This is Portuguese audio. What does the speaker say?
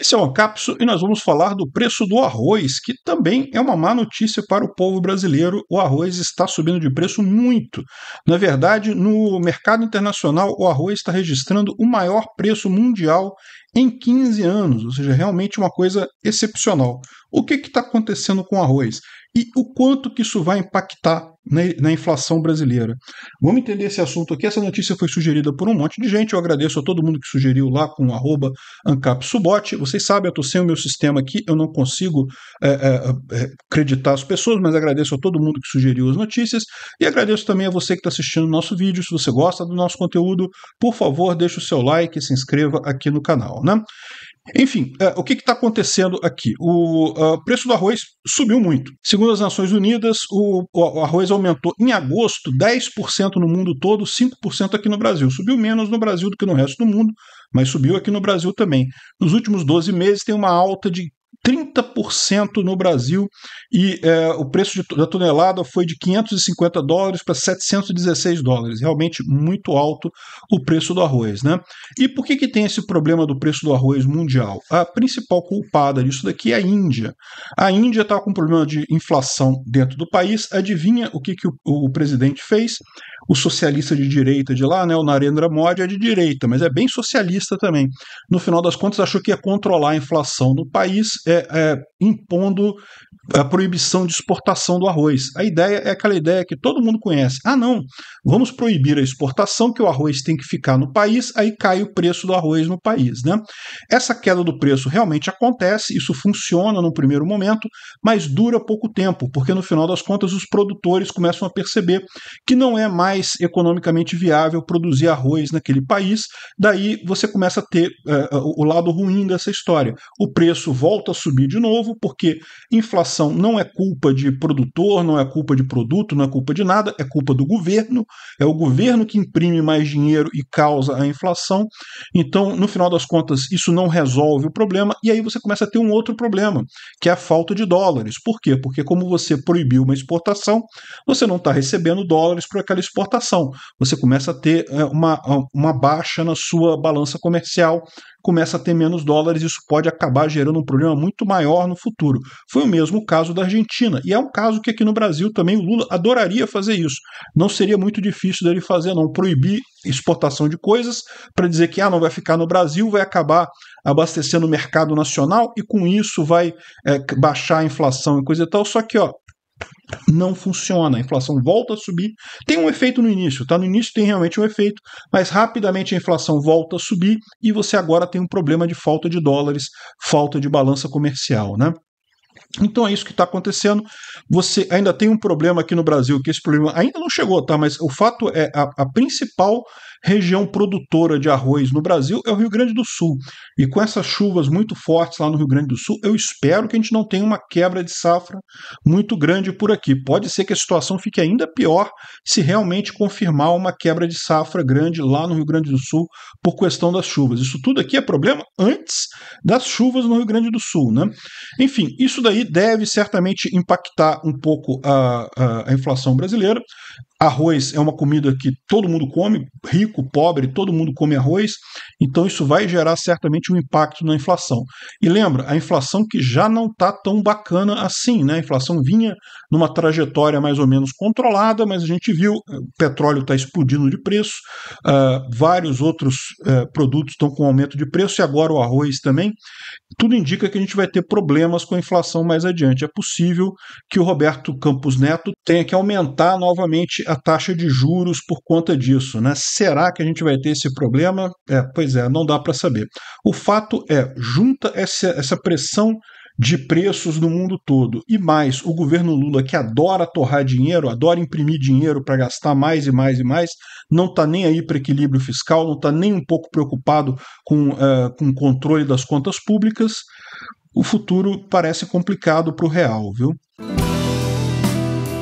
Esse é o Acapso e nós vamos falar do preço do arroz, que também é uma má notícia para o povo brasileiro. O arroz está subindo de preço muito. Na verdade, no mercado internacional, o arroz está registrando o maior preço mundial em 15 anos, ou seja, realmente uma coisa excepcional. O que está acontecendo com o arroz e o quanto que isso vai impactar na, na, inflação brasileira. Vamos entender esse assunto aqui. Essa notícia foi sugerida por um monte de gente. Eu agradeço a todo mundo que sugeriu lá com arroba AncapSubote. Vocês sabem, eu estou sem o meu sistema aqui, eu não consigo é, é, é, acreditar as pessoas, mas agradeço a todo mundo que sugeriu as notícias. E agradeço também a você que está assistindo o nosso vídeo. Se você gosta do nosso conteúdo, por favor, deixe o seu like e se inscreva aqui no canal. Né? Enfim, uh, o que está acontecendo aqui? O uh, preço do arroz subiu muito. Segundo as Nações Unidas, o, o arroz aumentou em agosto 10% no mundo todo, 5% aqui no Brasil. Subiu menos no Brasil do que no resto do mundo, mas subiu aqui no Brasil também. Nos últimos 12 meses tem uma alta de 30% no Brasil e é, o preço de, da tonelada foi de 550 dólares para 716 dólares. Realmente muito alto o preço do arroz. Né? E por que, que tem esse problema do preço do arroz mundial? A principal culpada disso daqui é a Índia. A Índia está com um problema de inflação dentro do país. Adivinha o que, que o, o presidente fez? o socialista de direita de lá, né, o Narendra Modi, é de direita, mas é bem socialista também. No final das contas, achou que ia controlar a inflação no país, é, é impondo a proibição de exportação do arroz. A ideia é aquela ideia que todo mundo conhece. Ah, não, vamos proibir a exportação, que o arroz tem que ficar no país, aí cai o preço do arroz no país. Né? Essa queda do preço realmente acontece, isso funciona no primeiro momento, mas dura pouco tempo, porque no final das contas os produtores começam a perceber que não é mais economicamente viável produzir arroz naquele país, daí você começa a ter uh, o lado ruim dessa história. O preço volta a subir de novo, porque inflação inflação não é culpa de produtor, não é culpa de produto, não é culpa de nada, é culpa do governo. É o governo que imprime mais dinheiro e causa a inflação. Então, no final das contas, isso não resolve o problema. E aí você começa a ter um outro problema, que é a falta de dólares. Por quê? Porque, como você proibiu uma exportação, você não está recebendo dólares para aquela exportação. Você começa a ter eh, uma, uma baixa na sua balança comercial começa a ter menos dólares, isso pode acabar gerando um problema muito maior no futuro. Foi o mesmo caso da Argentina, e é um caso que aqui no Brasil também o Lula adoraria fazer isso. Não seria muito difícil dele fazer, não, proibir exportação de coisas para dizer que ah, não vai ficar no Brasil, vai acabar abastecendo o mercado nacional e com isso vai é, baixar a inflação e coisa e tal. Só que ó, não funciona. A inflação volta a subir. Tem um efeito no início, tá? No início tem realmente um efeito, mas rapidamente a inflação volta a subir e você agora tem um problema de falta de dólares, falta de balança comercial, né? Então é isso que está acontecendo. Você ainda tem um problema aqui no Brasil, que esse problema ainda não chegou, tá? Mas o fato é a, a, principal região produtora de arroz no Brasil é o Rio Grande do Sul. E com essas chuvas muito fortes lá no Rio Grande do Sul, eu espero que a gente não tenha uma quebra de safra muito grande por aqui. Pode ser que a situação fique ainda pior se realmente confirmar uma quebra de safra grande lá no Rio Grande do Sul por questão das chuvas. Isso tudo aqui é problema antes das chuvas no Rio Grande do Sul, né? Enfim, isso daí aí deve certamente impactar um pouco a, a, a inflação brasileira. Arroz é uma comida que todo mundo come, rico, pobre, todo mundo come arroz, então isso vai gerar certamente um impacto na inflação. E lembra, a inflação que já não está tão bacana assim, né? A inflação vinha numa trajetória mais ou menos controlada, mas a gente viu, eh, o petróleo está explodindo de preço, uh, vários outros uh, produtos estão com aumento de preço e agora o arroz também. Tudo indica que a gente vai ter problemas com a inflação mais adiante. É possível que o Roberto Campos Neto tenha que aumentar novamente a taxa de juros por conta disso. Né? Será que a gente vai ter esse problema? É, pois é, não dá para saber. O fato é, junta essa, essa pressão de preços no mundo todo. E mais, o governo Lula, que adora torrar dinheiro, adora imprimir dinheiro para gastar mais e mais e mais, não está nem aí para equilíbrio fiscal, não está nem um pouco preocupado com, uh, com o controle das contas públicas. O futuro parece complicado para o real, viu?